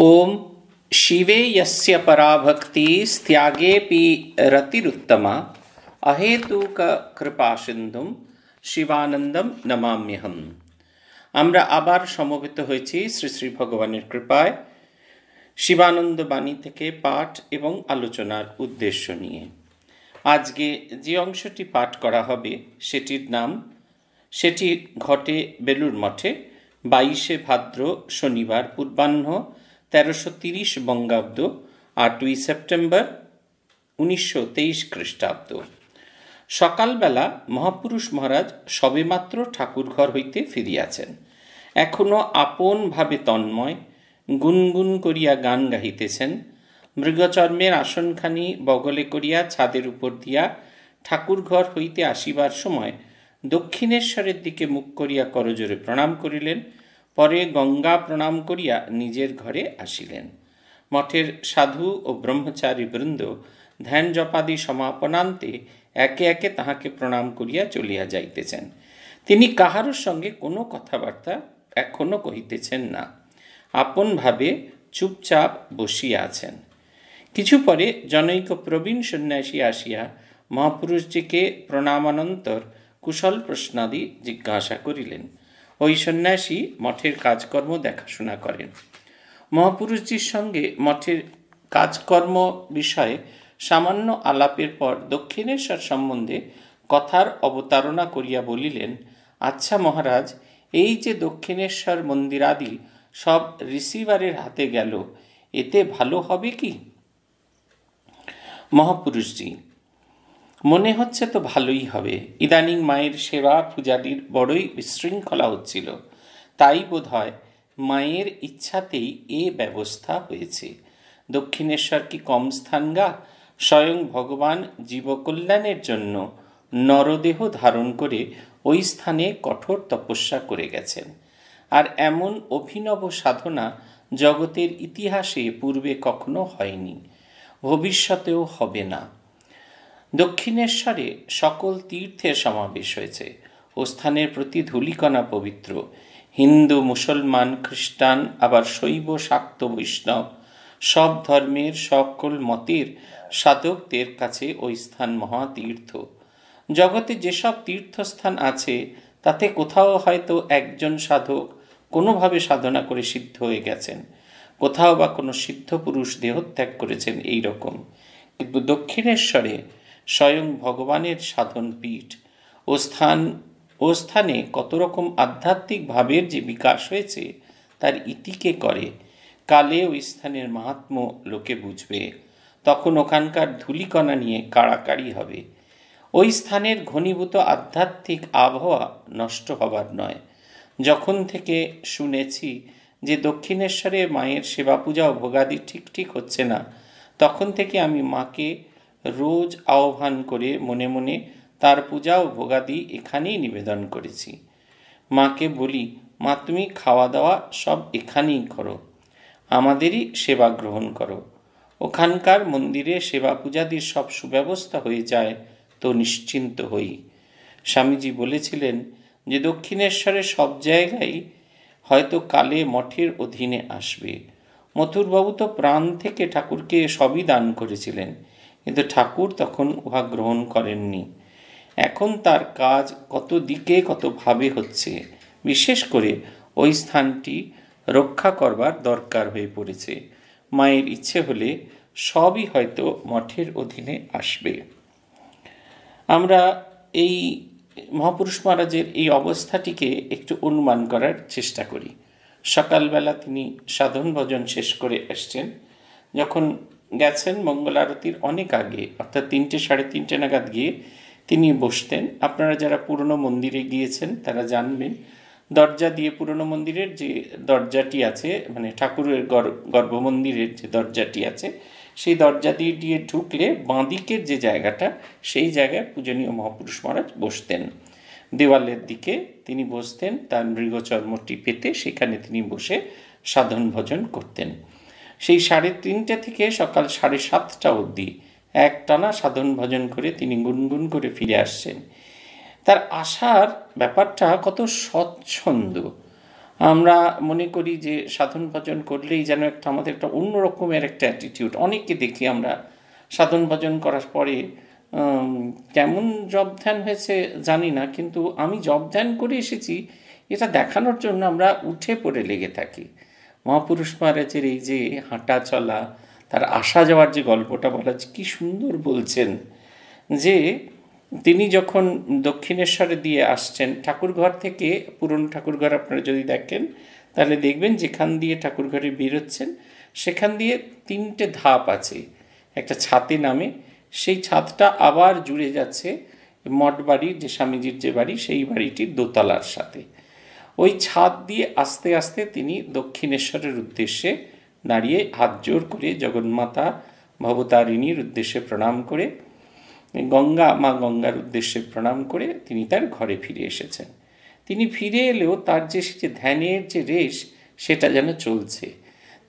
ओम शिवे यस्य पराभक्ति त्यागेपि रतिरुत्तमा अहेतुक कृपा সিন্ধুম শিবানন্দম নমাম্যহম আমরা আবার সমবেত হয়েছি শ্রী শ্রী ভগবানের কৃপায় শিবানন্দ বাণী থেকে পাঠ এবং আলোচনার উদ্দেশ্য নিয়ে আজকে যে অংশটি পাঠ করা হবে সেটির নাম সেটি ঘটে বেলুর মঠে বাইশে ভাদ্র শনিবার পূর্বাহ্ন তেরোশো তিরিশ বঙ্গাব্দ আটই সেপ্টেম্বর উনিশশো তেইশ খ্রিস্টাব্দ সকালবেলা মহাপুরুষ মহারাজ সবেমাত্র ঠাকুরঘর হইতে ফিরিয়াছেন এখনও আপনভাবে তন্ময় গুনগুন করিয়া গান গাহিতেছেন মৃগচর্মের আসনখানি বগলে করিয়া ছাদের উপর দিয়া ঠাকুরঘর হইতে আসিবার সময় দক্ষিণেশ্বরের দিকে মুখ করিয়া করজোরে প্রণাম করিলেন পরে গঙ্গা প্রণাম করিয়া নিজের ঘরে আসিলেন মঠের সাধু ও ব্রহ্মচারী বৃন্দ ধ্যান জপাদি সমাপনান্তে একে একে তাহাকে প্রণাম করিয়া চলিয়া যাইতেছেন তিনি কাহারোর সঙ্গে কোনো কথাবার্তা এখনো কহিতেছেন না আপনভাবে চুপচাপ বসিয়া আছেন কিছু পরে জনৈক প্রবীণ সন্ন্যাসী আসিয়া মহাপুরুষজিকে প্রণামানন্তর কুশল প্রশ্নাদি জিজ্ঞাসা করিলেন ওই সন্ন্যাসী মঠের কাজকর্ম দেখাশোনা করেন মহাপুরুষজির সঙ্গে মঠের কাজকর্ম বিষয়ে সামান্য আলাপের পর দক্ষিণেশ্বর সম্বন্ধে কথার অবতারণা করিয়া বলিলেন আচ্ছা মহারাজ এই যে দক্ষিণেশ্বর মন্দিরাদি সব রিসিভারের হাতে গেল এতে ভালো হবে কি মহাপুরুষজি মনে হচ্ছে তো ভালোই হবে ইদানিং মায়ের সেবা পূজাদির বড়ই বিশৃঙ্খলা হচ্ছিল তাই বোধ হয় মায়ের ইচ্ছাতেই এ ব্যবস্থা হয়েছে দক্ষিণেশ্বর কি কম স্থান গা স্বয়ং ভগবান জীবকল্যাণের জন্য নরদেহ ধারণ করে ওই স্থানে কঠোর তপস্যা করে গেছেন আর এমন অভিনব সাধনা জগতের ইতিহাসে পূর্বে কখনো হয়নি ভবিষ্যতেও হবে না দক্ষিণেশ্বরে সকল তীর্থের সমাবেশ হয়েছে ও স্থানের প্রতি ধূলিকণা পবিত্র হিন্দু মুসলমান খ্রিস্টান আবার শৈব শাক্ত বৈষ্ণব সব ধর্মের সকল মতের সাধকদের কাছে ওই স্থান মহাতীর্থ জগতে যেসব তীর্থস্থান আছে তাতে কোথাও হয়তো একজন সাধক কোনোভাবে সাধনা করে সিদ্ধ হয়ে গেছেন কোথাও বা কোনো সিদ্ধ পুরুষ দেহত্যাগ করেছেন এই রকম কিন্তু দক্ষিণেশ্বরে স্বয়ং ভগবানের সাধন পীঠ ও স্থান ও স্থানে কত রকম আধ্যাত্মিক ভাবের যে বিকাশ হয়েছে তার ইতিকে করে কালে ওই স্থানের মাহাত্ম লোকে বুঝবে তখন ওখানকার ধুলিকণা নিয়ে কাড়াকাড়ি হবে ওই স্থানের ঘনীভূত আধ্যাত্মিক আবহাওয়া নষ্ট হবার নয় যখন থেকে শুনেছি যে দক্ষিণেশ্বরে মায়ের সেবা পূজা ও ভোগাদি ঠিক ঠিক হচ্ছে না তখন থেকে আমি মাকে রোজ আহ্বান করে মনে মনে তার পূজা ও ভোগাদি এখানেই নিবেদন করেছি মাকে বলি মা তুমি খাওয়া দাওয়া সব এখানেই করো আমাদেরই সেবা গ্রহণ করো ওখানকার মন্দিরে সেবা পূজাদির সব সুব্যবস্থা হয়ে যায় তো নিশ্চিন্ত হই স্বামীজি বলেছিলেন যে দক্ষিণেশ্বরে সব জায়গায় হয়তো কালে মঠের অধীনে আসবে মথুরবাবু তো প্রাণ থেকে ঠাকুরকে সবই দান করেছিলেন কিন্তু ঠাকুর তখন উহা গ্রহণ করেননি এখন তার কাজ কত দিকে কতভাবে হচ্ছে বিশেষ করে ওই স্থানটি রক্ষা করবার দরকার হয়ে পড়েছে মায়ের ইচ্ছে হলে সবই হয়তো মঠের অধীনে আসবে আমরা এই মহাপুরুষ মহারাজের এই অবস্থাটিকে একটু অনুমান করার চেষ্টা করি সকালবেলা তিনি সাধন ভজন শেষ করে আসছেন যখন গেছেন মঙ্গল আরতির অনেক আগে অর্থাৎ তিনটে সাড়ে তিনটে নাগাদ গিয়ে তিনি বসতেন আপনারা যারা পুরনো মন্দিরে গিয়েছেন তারা জানবেন দরজা দিয়ে পুরনো মন্দিরের যে দরজাটি আছে মানে ঠাকুরের গর্ভ গর্ভমন্দিরের যে দরজাটি আছে সেই দরজা দিয়ে দিয়ে ঢুকলে বাঁদিকের যে জায়গাটা সেই জায়গায় পূজনীয় মহাপুরুষ মহারাজ বসতেন দেওয়ালের দিকে তিনি বসতেন তার মৃগচর্মটি পেতে সেখানে তিনি বসে সাধন ভজন করতেন সেই সাড়ে তিনটে থেকে সকাল সাড়ে সাতটা অবধি একটানা সাধন ভজন করে তিনি গুনগুন করে ফিরে আসছেন তার আসার ব্যাপারটা কত স্বচ্ছন্দ আমরা মনে করি যে সাধন ভজন করলেই যেন একটা আমাদের একটা অন্য রকমের একটা অ্যাটিটিউড অনেককে দেখি আমরা সাধন ভজন করার পরে কেমন জব ধ্যান হয়েছে জানি না কিন্তু আমি জব ধ্যান করে এসেছি এটা দেখানোর জন্য আমরা উঠে পড়ে লেগে থাকি মহাপুরুষ মহারাজের এই যে হাঁটা চলা তার আসা যাওয়ার যে গল্পটা বলা কি সুন্দর বলছেন যে তিনি যখন দক্ষিণেশ্বরে দিয়ে আসছেন ঠাকুরঘর থেকে পুরনো ঠাকুরঘর আপনারা যদি দেখেন তাহলে দেখবেন যেখান দিয়ে ঠাকুরঘরে বেরোচ্ছেন সেখান দিয়ে তিনটে ধাপ আছে একটা ছাতে নামে সেই ছাদটা আবার জুড়ে যাচ্ছে মঠ বাড়ির যে স্বামীজির যে বাড়ি সেই বাড়িটির দোতলার সাথে ওই ছাদ দিয়ে আস্তে আস্তে তিনি দক্ষিণেশ্বরের উদ্দেশ্যে দাঁড়িয়ে হাত জোর করে জগন্মাতা ভবতারিণীর উদ্দেশ্যে প্রণাম করে গঙ্গা মা গঙ্গার উদ্দেশ্যে প্রণাম করে তিনি তার ঘরে ফিরে এসেছেন তিনি ফিরে এলেও তার যে যে ধ্যানের যে রেশ সেটা যেন চলছে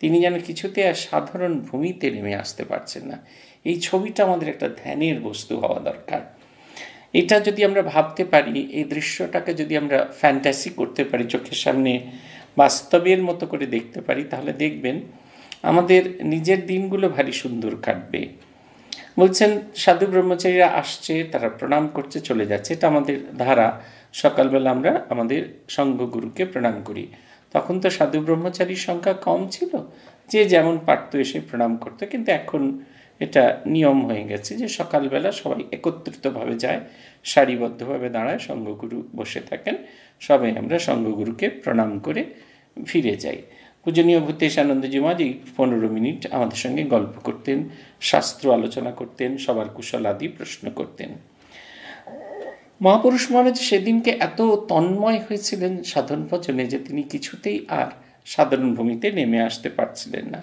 তিনি যেন কিছুতে আর সাধারণ ভূমিতে নেমে আসতে পারছেন না এই ছবিটা আমাদের একটা ধ্যানের বস্তু হওয়া দরকার এটা যদি আমরা ভাবতে পারি এই দৃশ্যটাকে যদি আমরা ফ্যান্টাসি করতে পারি চোখের সামনে বাস্তবের মতো করে দেখতে পারি তাহলে দেখবেন আমাদের নিজের দিনগুলো ভারী সুন্দর কাটবে বলছেন সাধু ব্রহ্মচারীরা আসছে তারা প্রণাম করছে চলে যাচ্ছে এটা আমাদের ধারা সকালবেলা আমরা আমাদের গুরুকে প্রণাম করি তখন তো সাধু ব্রহ্মচারীর সংখ্যা কম ছিল যে যেমন পারত এসে প্রণাম করতো কিন্তু এখন এটা নিয়ম হয়ে গেছে যে সকালবেলা সবাই একত্রিতভাবে যায় সারিবদ্ধভাবে দাঁড়ায় সঙ্গগুরু বসে থাকেন সবাই আমরা সঙ্গগুরুকে প্রণাম করে ফিরে যাই পূজনীয় ভূতেশ আনন্দজি মাঝ এই পনেরো মিনিট আমাদের সঙ্গে গল্প করতেন শাস্ত্র আলোচনা করতেন সবার কুশল আদি প্রশ্ন করতেন মহাপুরুষ মহারাজ সেদিনকে এত তন্ময় হয়েছিলেন সাধন পচনে যে তিনি কিছুতেই আর সাধারণ ভূমিতে নেমে আসতে পারছিলেন না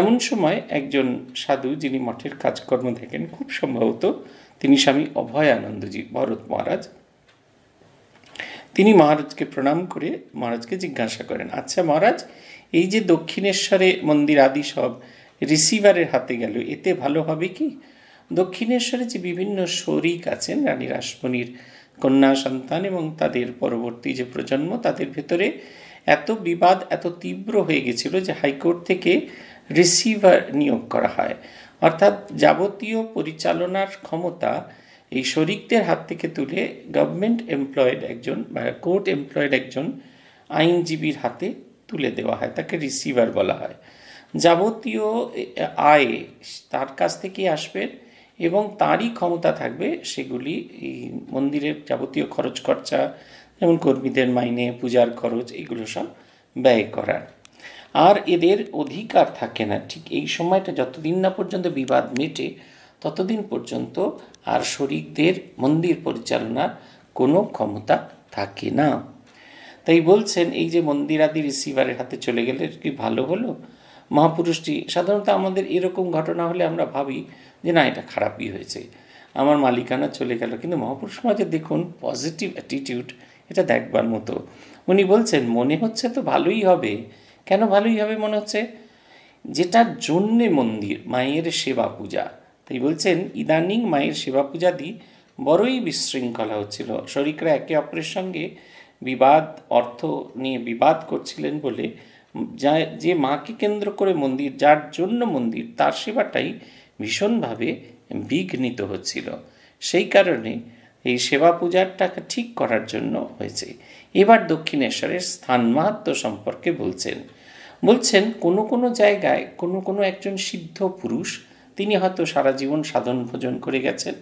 এমন সময় একজন সাধু যিনি মঠের কাজকর্ম দেখেন খুব সম্ভবত তিনি স্বামী অভয়ানন্দজি ভরত মহারাজ তিনি মহারাজকে প্রণাম করে মহারাজকে জিজ্ঞাসা করেন আচ্ছা মহারাজ এই যে দক্ষিণেশ্বরে মন্দির আদি সব রিসিভারের হাতে গেল এতে ভালো হবে কি দক্ষিণেশ্বরে যে বিভিন্ন শরিক আছেন রানী রাসমণির কন্যা সন্তান এবং তাদের পরবর্তী যে প্রজন্ম তাদের ভেতরে এত বিবাদ এত তীব্র হয়ে গেছিল যে হাইকোর্ট থেকে রিসিভার নিয়োগ করা হয় অর্থাৎ যাবতীয় পরিচালনার ক্ষমতা এই শরিকদের হাত থেকে তুলে গভর্নমেন্ট এমপ্লয়েড একজন বা কোর্ট এমপ্লয়েড একজন আইনজীবীর হাতে তুলে দেওয়া হয় তাকে রিসিভার বলা হয় যাবতীয় আয় তার কাছ থেকেই আসবে এবং তারই ক্ষমতা থাকবে সেগুলি এই মন্দিরের যাবতীয় খরচ খরচা যেমন কর্মীদের মাইনে পূজার খরচ এগুলো সব ব্যয় করার আর এদের অধিকার থাকে না ঠিক এই সময়টা যতদিন না পর্যন্ত বিবাদ মেটে ততদিন পর্যন্ত আর শরিকদের মন্দির পরিচালনার কোনো ক্ষমতা থাকে না তাই বলছেন এই যে মন্দিরাদি রিসিভারের হাতে চলে গেলে কি ভালো হলো মহাপুরুষটি সাধারণত আমাদের এরকম ঘটনা হলে আমরা ভাবি যে না এটা খারাপই হয়েছে আমার মালিকানা চলে গেল কিন্তু মহাপুরুষ মাঝে দেখুন পজিটিভ অ্যাটিটিউড এটা দেখবার মতো উনি বলছেন মনে হচ্ছে তো ভালোই হবে কেন ভালোই হবে মনে হচ্ছে যেটার জন্যে মন্দির মায়ের সেবা পূজা তাই বলছেন ইদানিং মায়ের সেবা পূজা পূজাদি বড়ই বিশৃঙ্খলা হচ্ছিল শরিকরা একে অপরের সঙ্গে বিবাদ অর্থ নিয়ে বিবাদ করছিলেন বলে যা যে মাকে কেন্দ্র করে মন্দির যার জন্য মন্দির তার সেবাটাই ভীষণভাবে বিঘ্নিত হচ্ছিল সেই কারণে এই সেবা পূজারটাকে ঠিক করার জন্য হয়েছে এবার দক্ষিণেশ্বরের স্থান মাহাত্ম সম্পর্কে বলছেন বলছেন কোনো কোনো জায়গায় কোনো কোনো একজন সিদ্ধ পুরুষ তিনি হয়তো সারা জীবন সাধন ভোজন করে গেছেন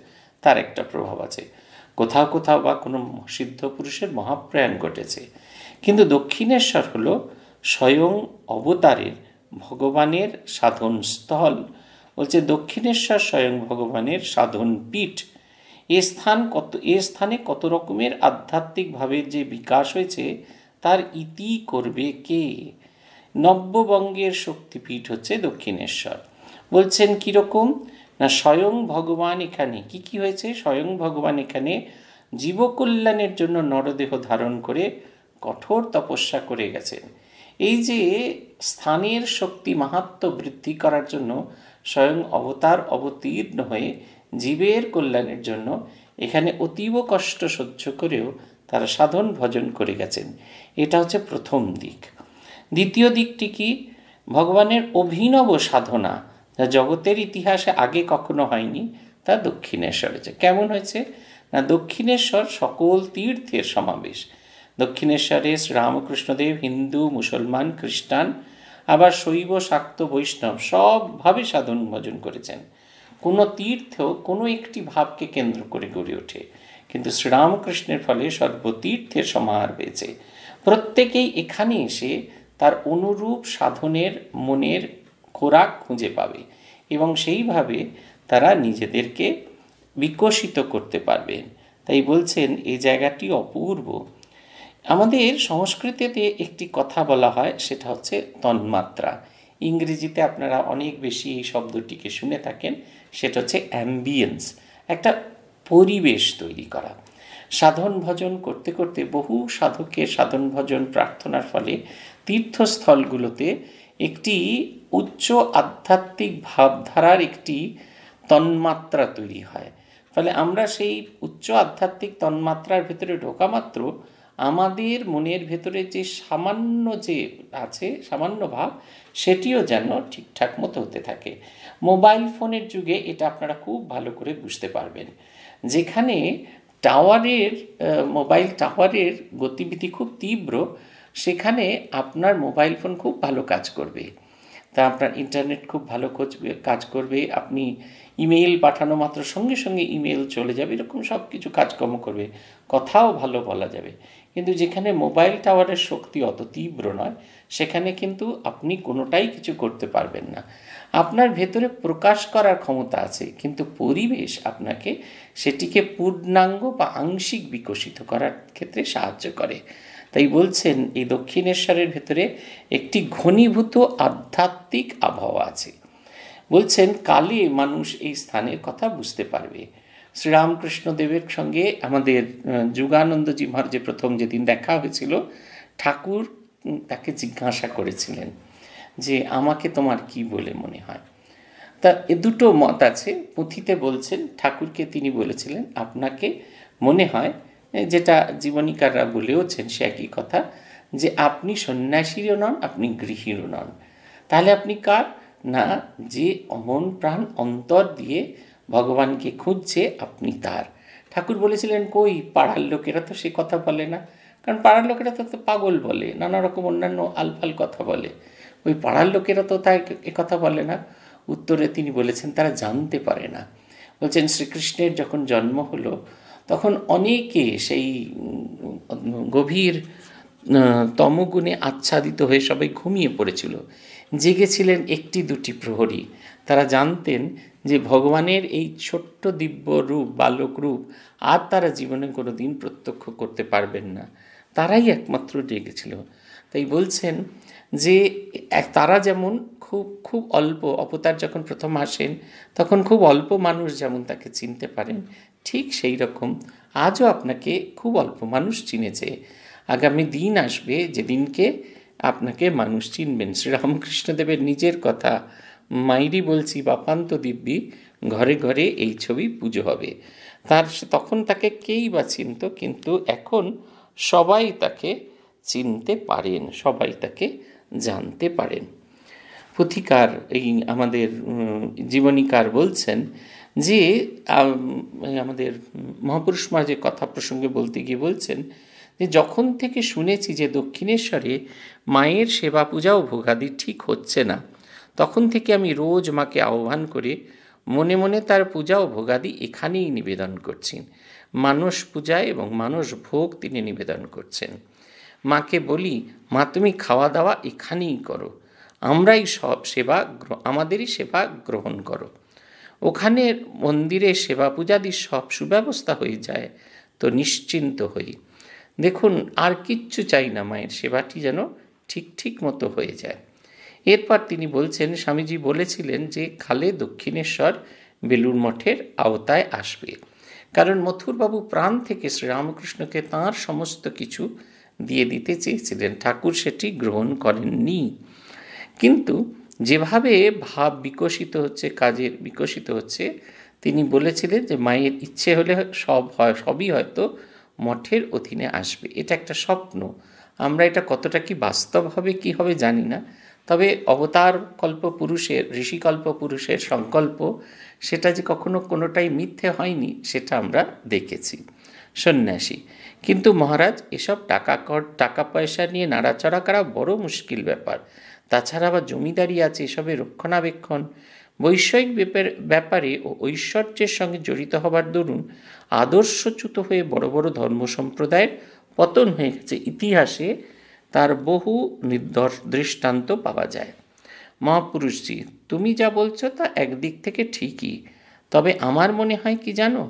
তার একটা প্রভাব আছে কোথাও কোথাও বা কোনো সিদ্ধ পুরুষের মহাপ্রয়াণ ঘটেছে কিন্তু দক্ষিণেশ্বর হল স্বয়ং অবতারের ভগবানের সাধন স্থল বলছে দক্ষিণেশ্বর স্বয়ং ভগবানের সাধন পীঠ এ স্থান কত এ স্থানে কত রকমের আধ্যাত্মিকভাবে যে বিকাশ হয়েছে তার ইতি করবে কে নব্যবঙ্গের শক্তিপীঠ হচ্ছে দক্ষিণেশ্বর বলছেন কীরকম না স্বয়ং ভগবান এখানে কি কি হয়েছে স্বয়ং ভগবান এখানে জীবকল্যাণের জন্য নরদেহ ধারণ করে কঠোর তপস্যা করে গেছেন এই যে স্থানের শক্তি মাহাত্ম বৃদ্ধি করার জন্য স্বয়ং অবতার অবতীর্ণ হয়ে জীবের কল্যাণের জন্য এখানে অতীব কষ্ট সহ্য করেও তারা সাধন ভজন করে গেছেন এটা হচ্ছে প্রথম দিক দ্বিতীয় দিকটি কি ভগবানের অভিনব সাধনা যা জগতের ইতিহাসে আগে কখনো হয়নি তা দক্ষিণেশ্বর হয়েছে কেমন হয়েছে না দক্ষিণেশ্বর সকল তীর্থের সমাবেশ দক্ষিণেশ্বরে রামকৃষ্ণদেব হিন্দু মুসলমান খ্রিস্টান আবার শৈব শাক্ত বৈষ্ণব সবভাবে সাধন ভজন করেছেন কোনো তীর্থ কোনো একটি ভাবকে কেন্দ্র করে গড়ে ওঠে কিন্তু শ্রীরামকৃষ্ণের ফলে সর্বতীর্থের সমাহার হয়েছে প্রত্যেকেই এখানে এসে তার অনুরূপ সাধনের মনের খোরাক খুঁজে পাবে এবং সেইভাবে তারা নিজেদেরকে বিকশিত করতে পারবেন তাই বলছেন এই জায়গাটি অপূর্ব আমাদের সংস্কৃতিতে একটি কথা বলা হয় সেটা হচ্ছে তন্মাত্রা ইংরেজিতে আপনারা অনেক বেশি এই শব্দটিকে শুনে থাকেন সেটা হচ্ছে অ্যাম্বিয়েন্স একটা পরিবেশ তৈরি করা সাধন ভজন করতে করতে বহু সাধকের সাধন ভজন প্রার্থনার ফলে তীর্থস্থলগুলোতে একটি উচ্চ আধ্যাত্মিক ভাবধারার একটি তন্মাত্রা তৈরি হয় ফলে আমরা সেই উচ্চ আধ্যাত্মিক তন্মাত্রার ভেতরে ঢোকা মাত্র আমাদের মনের ভেতরে যে সামান্য যে আছে সামান্য ভাব সেটিও যেন ঠিকঠাক মতো হতে থাকে মোবাইল ফোনের যুগে এটা আপনারা খুব ভালো করে বুঝতে পারবেন যেখানে টাওয়ারের মোবাইল টাওয়ারের গতিবিধি খুব তীব্র সেখানে আপনার মোবাইল ফোন খুব ভালো কাজ করবে তা আপনার ইন্টারনেট খুব ভালো কাজ করবে আপনি ইমেল পাঠানো মাত্র সঙ্গে সঙ্গে ইমেল চলে যাবে এরকম সব কিছু কাজকর্ম করবে কথাও ভালো বলা যাবে কিন্তু যেখানে মোবাইল টাওয়ারের শক্তি অত তীব্র নয় সেখানে কিন্তু আপনি কোনোটাই কিছু করতে পারবেন না আপনার ভেতরে প্রকাশ করার ক্ষমতা আছে কিন্তু পরিবেশ আপনাকে সেটিকে পূর্ণাঙ্গ বা আংশিক বিকশিত করার ক্ষেত্রে সাহায্য করে তাই বলছেন এই দক্ষিণেশ্বরের ভেতরে একটি ঘনীভূত আধ্যাত্মিক আবহাওয়া আছে বলছেন কালে মানুষ এই স্থানের কথা বুঝতে পারবে শ্রীরামকৃষ্ণদেবের সঙ্গে আমাদের যুগানন্দজি মহার যে প্রথম যেদিন দেখা হয়েছিল ঠাকুর তাকে জিজ্ঞাসা করেছিলেন যে আমাকে তোমার কি বলে মনে হয় তা এ দুটো মত আছে পুঁথিতে বলছেন ঠাকুরকে তিনি বলেছিলেন আপনাকে মনে হয় যেটা জীবনীকাররা বলেওছেন সে একই কথা যে আপনি সন্ন্যাসীরও নন আপনি গৃহীরও নন তাহলে আপনি কার না যে অমন প্রাণ অন্তর দিয়ে ভগবানকে খুঁজছে আপনি তার ঠাকুর বলেছিলেন কই পাড়ার লোকেরা তো সে কথা বলে না কারণ পাড়ার লোকেরা তো পাগল বলে নানা রকম অন্যান্য আলফাল কথা বলে ওই পাড়ার লোকেরা তো তাই কথা বলে না উত্তরে তিনি বলেছেন তারা জানতে পারে না বলছেন শ্রীকৃষ্ণের যখন জন্ম হলো তখন অনেকে সেই গভীর তমগুণে আচ্ছাদিত হয়ে সবাই ঘুমিয়ে পড়েছিল জেগেছিলেন একটি দুটি প্রহরী তারা জানতেন যে ভগবানের এই ছোট্ট দিব্য রূপ বালক রূপ আর তারা জীবনে কোনো দিন প্রত্যক্ষ করতে পারবেন না তারাই একমাত্র ডেকেছিল তাই বলছেন যে তারা যেমন খুব খুব অল্প অবতার যখন প্রথম আসেন তখন খুব অল্প মানুষ যেমন তাকে চিনতে পারেন ঠিক সেই রকম আজও আপনাকে খুব অল্প মানুষ চিনেছে আগামী দিন আসবে যেদিনকে আপনাকে মানুষ চিনবেন শ্রীরামকৃষ্ণদেবের নিজের কথা মাইরি বলছি বাপান্ত দিব্যি ঘরে ঘরে এই ছবি পুজো হবে তার তখন তাকে কেই বা চিনত কিন্তু এখন সবাই তাকে চিনতে পারেন সবাই তাকে জানতে পারেন পুথিকার এই আমাদের জীবনীকার বলছেন যে আমাদের মহাপুরুষ মা যে কথা প্রসঙ্গে বলতে গিয়ে বলছেন যে যখন থেকে শুনেছি যে দক্ষিণেশ্বরে মায়ের সেবা পূজা ও ভোগাদি ঠিক হচ্ছে না তখন থেকে আমি রোজ মাকে আহ্বান করে মনে মনে তার পূজা ও ভোগাদি এখানেই নিবেদন করছেন মানুষ পূজা এবং মানুষ ভোগ তিনি নিবেদন করছেন মাকে বলি মা তুমি খাওয়া দাওয়া এখানেই করো আমরাই সব সেবা আমাদেরই সেবা গ্রহণ করো ওখানে মন্দিরে সেবা পূজাদি সব সুব্যবস্থা হয়ে যায় তো নিশ্চিন্ত হই দেখুন আর কিচ্ছু চাই না মায়ের সেবাটি যেন ঠিক ঠিক মতো হয়ে যায় এরপর তিনি বলছেন স্বামীজি বলেছিলেন যে খালে দক্ষিণেশ্বর বেলুর মঠের আওতায় আসবে কারণ মথুরবাবু প্রাণ থেকে শ্রীরামকৃষ্ণকে তাঁর সমস্ত কিছু দিয়ে দিতে চেয়েছিলেন ঠাকুর সেটি গ্রহণ করেননি কিন্তু যেভাবে ভাব বিকশিত হচ্ছে কাজের বিকশিত হচ্ছে তিনি বলেছিলেন যে মায়ের ইচ্ছে হলে সব হয় সবই হয়তো মঠের অধীনে আসবে এটা একটা স্বপ্ন আমরা এটা কতটা কি বাস্তব হবে কি হবে জানি না তবে অবতার কল্প পুরুষের ঋষিকল্প পুরুষের সংকল্প সেটা যে কখনো কোনোটাই মিথ্যে হয়নি সেটা আমরা দেখেছি সন্ন্যাসী কিন্তু মহারাজ এসব টাকা কর টাকা পয়সা নিয়ে নাড়াচড়া করা বড় মুশকিল ব্যাপার তাছাড়া আবার জমিদারি আছে এসবের রক্ষণাবেক্ষণ বৈষয়িক ব্যাপারে ও ঐশ্বর্যের সঙ্গে জড়িত হবার দরুন আদর্শচ্যুত হয়ে বড় বড় ধর্ম সম্প্রদায়ের পতন হয়ে গেছে ইতিহাসে তার বহু নির্দর দৃষ্টান্ত পাওয়া যায় মহাপুরুষজি তুমি যা বলছো তা একদিক থেকে ঠিকই তবে আমার মনে হয় কি জানো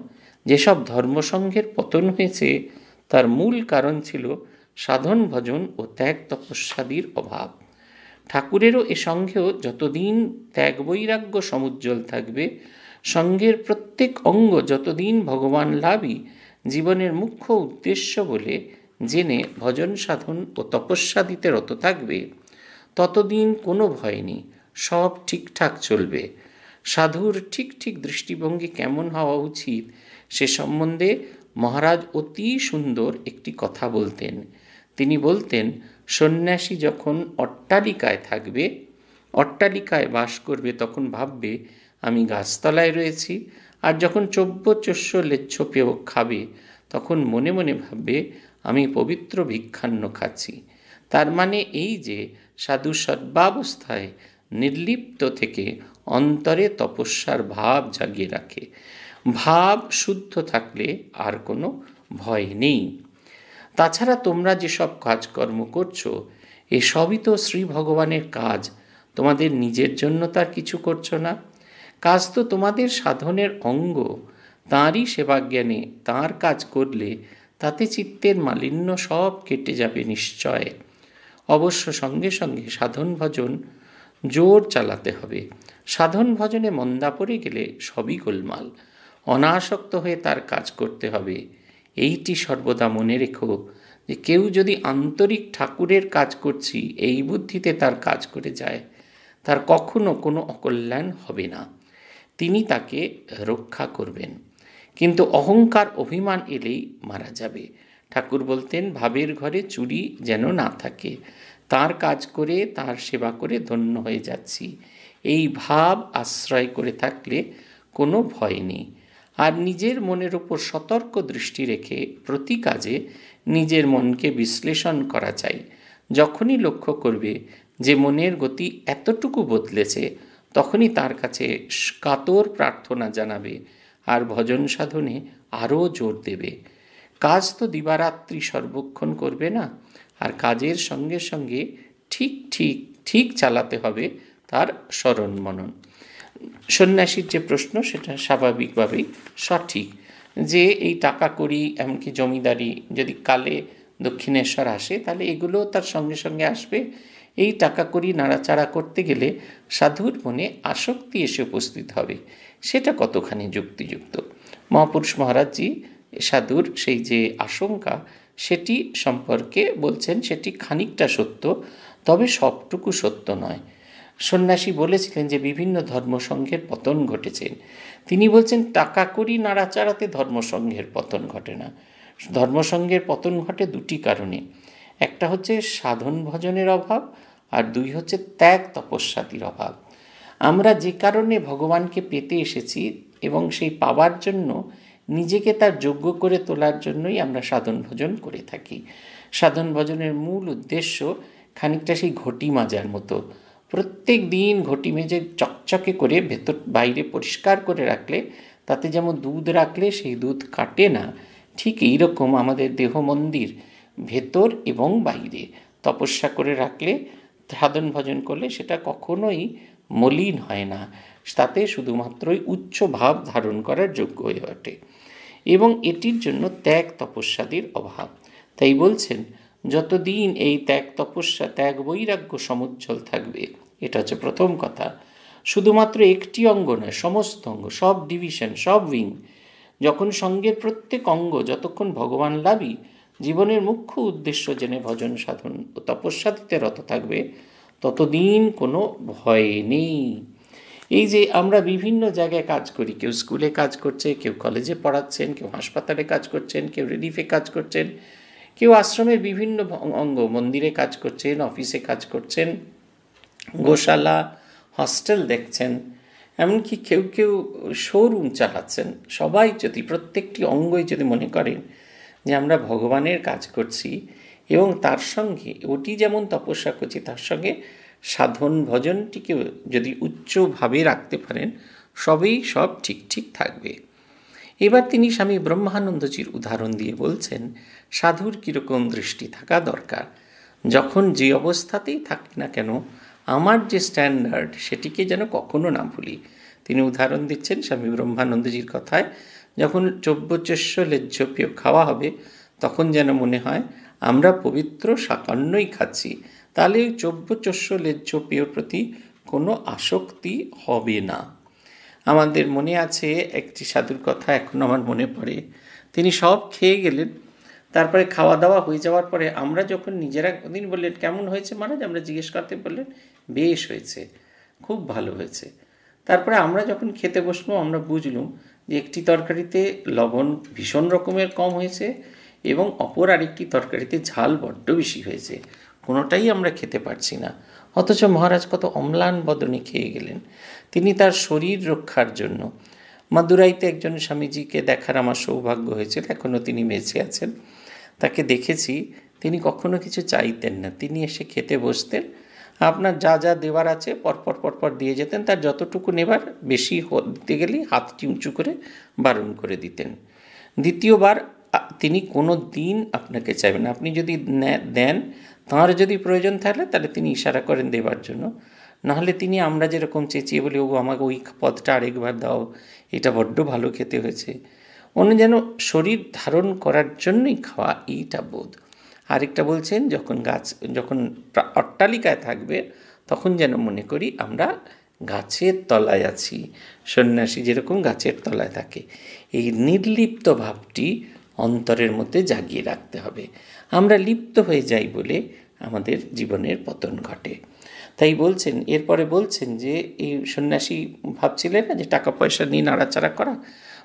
যেসব ধর্মসংঘের পতন হয়েছে তার মূল কারণ ছিল সাধন ভজন ও ত্যাগ তপস্যাদির অভাব ঠাকুরেরও এ সঙ্গেও যতদিন ত্যাগ বৈরাগ্য সমুজ্জ্বল থাকবে সঙ্গের প্রত্যেক অঙ্গ যতদিন ভগবান লাভই জীবনের মুখ্য উদ্দেশ্য বলে জেনে ভজন সাধন ও তপস্যাদিতে রত থাকবে ততদিন কোনো ভয় নেই সব ঠিকঠাক চলবে সাধুর ঠিক ঠিক দৃষ্টিভঙ্গি কেমন হওয়া উচিত সে সম্বন্ধে মহারাজ অতি সুন্দর একটি কথা বলতেন তিনি বলতেন সন্ন্যাসী যখন অট্টালিকায় থাকবে অট্টালিকায় বাস করবে তখন ভাববে আমি গাছতলায় রয়েছি আর যখন চব্য চস্য লেচ্ছ খাবে তখন মনে মনে ভাববে আমি পবিত্র ভিক্ষান্ন খাচ্ছি তার মানে এই যে সাধু সর্বাবস্থায় নির্লিপ্ত থেকে অন্তরে তপস্যার ভাব জাগিয়ে রাখে ভাব শুদ্ধ থাকলে আর কোনো ভয় নেই তাছাড়া তোমরা যেসব কাজকর্ম করছো এসবই তো শ্রী ভগবানের কাজ তোমাদের নিজের জন্য তার কিছু করছো না কাজ তো তোমাদের সাধনের অঙ্গ তাঁরই সেবাজ্ঞানে তাঁর কাজ করলে তাতে চিত্তের মালিন্য সব কেটে যাবে নিশ্চয় অবশ্য সঙ্গে সঙ্গে সাধন ভজন জোর চালাতে হবে সাধন ভজনে মন্দা পড়ে গেলে সবই গোলমাল অনাসক্ত হয়ে তার কাজ করতে হবে এইটি সর্বদা মনে রেখো যে কেউ যদি আন্তরিক ঠাকুরের কাজ করছি এই বুদ্ধিতে তার কাজ করে যায় তার কখনো কোনো অকল্যাণ হবে না তিনি তাকে রক্ষা করবেন কিন্তু অহংকার অভিমান এলেই মারা যাবে ঠাকুর বলতেন ভাবের ঘরে চুরি যেন না থাকে তার কাজ করে তার সেবা করে ধন্য হয়ে যাচ্ছি এই ভাব আশ্রয় করে থাকলে কোনো ভয় নেই আর নিজের মনের ওপর সতর্ক দৃষ্টি রেখে প্রতি কাজে নিজের মনকে বিশ্লেষণ করা চাই যখনই লক্ষ্য করবে যে মনের গতি এতটুকু বদলেছে তখনই তার কাছে কাতর প্রার্থনা জানাবে আর ভজন সাধনে আরও জোর দেবে কাজ তো দিবারাত্রি সর্বক্ষণ করবে না আর কাজের সঙ্গে সঙ্গে ঠিক ঠিক ঠিক চালাতে হবে তার স্মরণ মনন সন্ন্যাসীর যে প্রশ্ন সেটা স্বাভাবিকভাবেই সঠিক যে এই টাকা করি এমনকি জমিদারি যদি কালে দক্ষিণেশ্বর আসে তাহলে এগুলো তার সঙ্গে সঙ্গে আসবে এই টাকা করি নাড়াচাড়া করতে গেলে সাধুর মনে আসক্তি এসে উপস্থিত হবে সেটা কতখানি যুক্তিযুক্ত মহাপুরুষ মহারাজজি সাধুর সেই যে আশঙ্কা সেটি সম্পর্কে বলছেন সেটি খানিকটা সত্য তবে সবটুকু সত্য নয় সন্ন্যাসী বলেছিলেন যে বিভিন্ন ধর্মসংঘের পতন ঘটেছেন তিনি বলছেন টাকা করি নাড়াচাড়াতে ধর্মসংঘের পতন ঘটে না ধর্মসংঘের পতন ঘটে দুটি কারণে একটা হচ্ছে সাধন ভজনের অভাব আর দুই হচ্ছে ত্যাগ তপস্যাতির অভাব আমরা যে কারণে ভগবানকে পেতে এসেছি এবং সেই পাওয়ার জন্য নিজেকে তার যোগ্য করে তোলার জন্যই আমরা সাধন ভজন করে থাকি সাধন ভজনের মূল উদ্দেশ্য খানিকটা সেই ঘটি মাজার মতো প্রত্যেক দিন ঘটি মেজে চকচকে করে ভেতর বাইরে পরিষ্কার করে রাখলে তাতে যেমন দুধ রাখলে সেই দুধ কাটে না ঠিক এই রকম আমাদের দেহ মন্দির ভেতর এবং বাইরে তপস্যা করে রাখলে সাধন ভজন করলে সেটা কখনোই মলিন হয় না তাতে শুধুমাত্রই উচ্চ ভাব ধারণ করার যোগ্য হয়ে ওঠে এবং এটির জন্য ত্যাগ তপস্যাদির অভাব তাই বলছেন যতদিন এই ত্যাগ তপস্যা ত্যাগ বৈরাগ্য সমুজ্জ্বল থাকবে এটা হচ্ছে প্রথম কথা শুধুমাত্র একটি অঙ্গ নয় সমস্ত অঙ্গ সব ডিভিশন সব উইং যখন সঙ্গের প্রত্যেক অঙ্গ যতক্ষণ ভগবান লাভই জীবনের মুখ্য উদ্দেশ্য জেনে ভজন সাধন ও তপস্যাদিতে রত থাকবে ততদিন কোনো ভয় নেই এই যে আমরা বিভিন্ন জায়গায় কাজ করি কেউ স্কুলে কাজ করছে কেউ কলেজে পড়াচ্ছেন কেউ হাসপাতালে কাজ করছেন কেউ রিলিফে কাজ করছেন কেউ আশ্রমের বিভিন্ন অঙ্গ মন্দিরে কাজ করছেন অফিসে কাজ করছেন গোশালা হস্টেল দেখছেন এমনকি কেউ কেউ শোরুম চালাচ্ছেন সবাই যদি প্রত্যেকটি অঙ্গই যদি মনে করেন যে আমরা ভগবানের কাজ করছি এবং তার সঙ্গে ওটি যেমন তপস্যা করছি তার সঙ্গে সাধন ভজনটিকে যদি উচ্চভাবে রাখতে পারেন সবই সব ঠিক ঠিক থাকবে এবার তিনি স্বামী ব্রহ্মানন্দজির উদাহরণ দিয়ে বলছেন সাধুর কীরকম দৃষ্টি থাকা দরকার যখন যে অবস্থাতেই থাকি না কেন আমার যে স্ট্যান্ডার্ড সেটিকে যেন কখনো না ভুলি তিনি উদাহরণ দিচ্ছেন স্বামী ব্রহ্মানন্দজির কথায় যখন চব্যচস্য লেজ্জপীয় খাওয়া হবে তখন যেন মনে হয় আমরা পবিত্র সাকান্নই খাচ্ছি তাহলে চব্যচস্য লেজ্জপীয়র প্রতি কোনো আসক্তি হবে না আমাদের মনে আছে একটি সাধুর কথা এখন আমার মনে পড়ে তিনি সব খেয়ে গেলেন তারপরে খাওয়া দাওয়া হয়ে যাওয়ার পরে আমরা যখন নিজেরা দিন বললেন কেমন হয়েছে মহারাজ আমরা জিজ্ঞেস করতে বললেন বেশ হয়েছে খুব ভালো হয়েছে তারপরে আমরা যখন খেতে বসবো আমরা বুঝলুম যে একটি তরকারিতে লবণ ভীষণ রকমের কম হয়েছে এবং অপর আরেকটি তরকারিতে ঝাল বড্ড বেশি হয়েছে কোনোটাই আমরা খেতে পারছি না অথচ মহারাজ কত অম্লান বদনে খেয়ে গেলেন তিনি তার শরীর রক্ষার জন্য মাদুরাইতে একজন স্বামীজিকে দেখার আমার সৌভাগ্য হয়েছিল এখনও তিনি বেঁচে আছেন তাকে দেখেছি তিনি কখনো কিছু চাইতেন না তিনি এসে খেতে বসতেন আপনার যা যা দেওয়ার আছে পরপর পরপর দিয়ে যেতেন তার যতটুকু নেবার বেশি দিতে গেলেই হাতটি উঁচু করে বারণ করে দিতেন দ্বিতীয়বার তিনি কোনো দিন আপনাকে চাইবেন আপনি যদি দেন তাঁর যদি প্রয়োজন থাকে তাহলে তিনি ইশারা করেন দেবার জন্য নাহলে তিনি আমরা যেরকম চেঁচিয়ে বলি ও আমাকে ওই পদটা আরেকবার দাও এটা বড্ড ভালো খেতে হয়েছে অন্য যেন শরীর ধারণ করার জন্যই খাওয়া এইটা বোধ আরেকটা বলছেন যখন গাছ যখন অট্টালিকায় থাকবে তখন যেন মনে করি আমরা গাছের তলায় আছি সন্ন্যাসী যেরকম গাছের তলায় থাকে এই নির্লিপ্ত ভাবটি অন্তরের মধ্যে জাগিয়ে রাখতে হবে আমরা লিপ্ত হয়ে যাই বলে আমাদের জীবনের পতন ঘটে তাই বলছেন এরপরে বলছেন যে এই সন্ন্যাসী ভাবছিলেন না যে টাকা পয়সা নিয়ে নাড়াচাড়া করা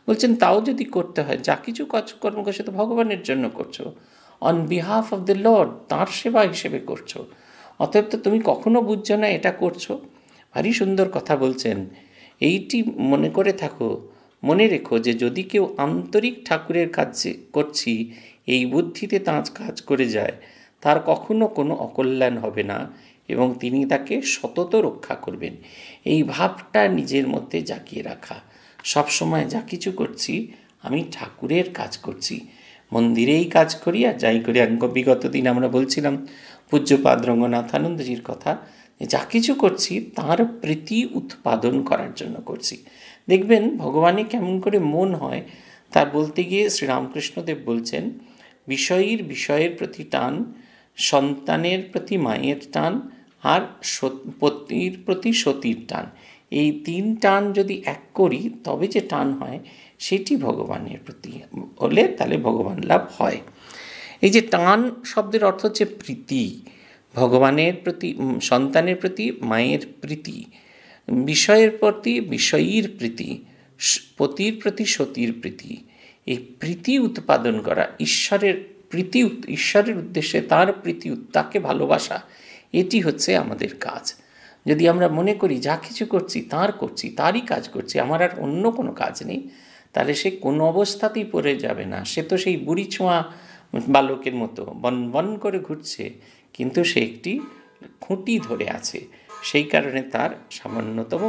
বলছেন তাও যদি করতে হয় যা কিছু কর্ম করছে তো ভগবানের জন্য করছো on behalf of the lord তাঁর সেবা হিসেবে করছো অতএব তো তুমি কখনো বুঝছো না এটা করছো ভারী সুন্দর কথা বলছেন এইটি মনে করে থাকো মনে রেখো যে যদি কেউ আন্তরিক ঠাকুরের কাজ করছি এই বুদ্ধিতে তাঁর কাজ করে যায় তার কখনো কোনো অকল্যাণ হবে না এবং তিনি তাকে সতত রক্ষা করবেন এই ভাবটা নিজের মধ্যে জাগিয়ে রাখা সবসময় যা কিছু করছি আমি ঠাকুরের কাজ করছি মন্দিরেই কাজ করি আর যাই করি বিগত দিন আমরা বলছিলাম পূজ্যপাদ আনন্দজির কথা যা কিছু করছি তার প্রীতি উৎপাদন করার জন্য করছি দেখবেন ভগবানে কেমন করে মন হয় তা বলতে গিয়ে শ্রীরামকৃষ্ণদেব বলছেন বিষয়ীর বিষয়ের প্রতি টান সন্তানের প্রতি মায়ের টান আর পতির প্রতি সতীর টান এই তিন টান যদি এক করি তবে যে টান হয় সেটি ভগবানের প্রতি হলে তাহলে ভগবান লাভ হয় এই যে টান শব্দের অর্থ হচ্ছে প্রীতি ভগবানের প্রতি সন্তানের প্রতি মায়ের প্রীতি বিষয়ের প্রতি বিষয়ীর প্রীতি পতির প্রতি সতীর প্রীতি এই প্রীতি উৎপাদন করা ঈশ্বরের প্রীতি ঈশ্বরের উদ্দেশ্যে তার প্রীতি তাকে ভালোবাসা এটি হচ্ছে আমাদের কাজ যদি আমরা মনে করি যা কিছু করছি তার করছি তারই কাজ করছি আমার আর অন্য কোনো কাজ নেই তাহলে সে কোনো অবস্থাতেই পড়ে যাবে না সে তো সেই বুড়ি ছোঁয়া বালকের মতো বন বন করে ঘুরছে কিন্তু সে একটি খুঁটি ধরে আছে সেই কারণে তার সামান্যতম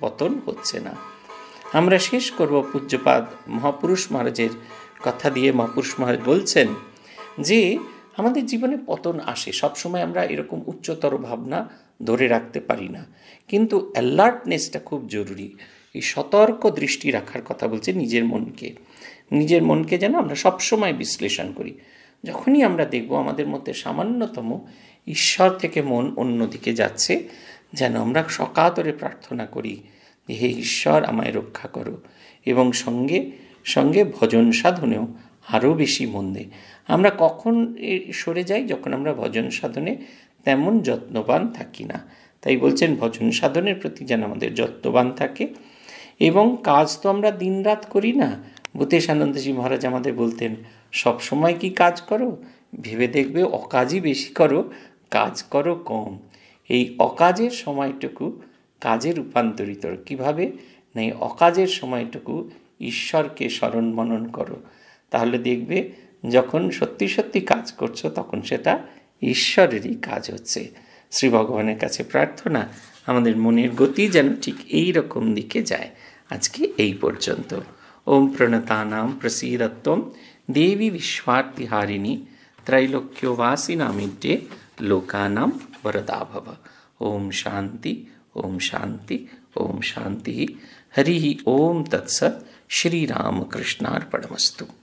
পতন হচ্ছে না আমরা শেষ করব পূজ্যপাদ মহাপুরুষ মহারাজের কথা দিয়ে মহাপুরুষ মহারাজ বলছেন যে আমাদের জীবনে পতন আসে সবসময় আমরা এরকম উচ্চতর ভাবনা ধরে রাখতে পারি না কিন্তু অ্যালার্টনেসটা খুব জরুরি এই সতর্ক দৃষ্টি রাখার কথা বলছে নিজের মনকে নিজের মনকে যেন আমরা সবসময় বিশ্লেষণ করি যখনই আমরা দেখব আমাদের মধ্যে সামান্যতম ঈশ্বর থেকে মন অন্যদিকে যাচ্ছে যেন আমরা সকাতরে প্রার্থনা করি হে ঈশ্বর আমায় রক্ষা করো এবং সঙ্গে সঙ্গে ভজন সাধনেও আরও বেশি মন দেয় আমরা কখন সরে যাই যখন আমরা ভজন সাধনে তেমন যত্নবান থাকি না তাই বলছেন ভজন সাধনের প্রতি যেন আমাদের যত্নবান থাকে এবং কাজ তো আমরা দিন রাত করি না ভূতেশ আনন্দজী মহারাজ আমাদের বলতেন সব সময় কি কাজ করো ভেবে দেখবে অকাজই বেশি করো কাজ করো কম এই অকাজের সময়টুকু কাজে রূপান্তরিত কিভাবে না এই অকাজের সময়টুকু ঈশ্বরকে স্মরণ মনন করো তাহলে দেখবে যখন সত্যি সত্যি কাজ করছো তখন সেটা ঈশ্বরেরই কাজ হচ্ছে শ্রী ভগবানের কাছে প্রার্থনা আমাদের মনের গতি যেন ঠিক এই রকম দিকে যায় আজকে এই পর্যন্ত ওম প্রণতানাম প্রসীরত্বম দেবী বিশ্বার্থিহারিণী ত্রৈলোক্যবাসী लोकानां লোকানাম বরদাভব ওম শান্তি ओम शांति ओम शांति हरि ओम तत्सत श्री राम कृष्णार्पणमस्तु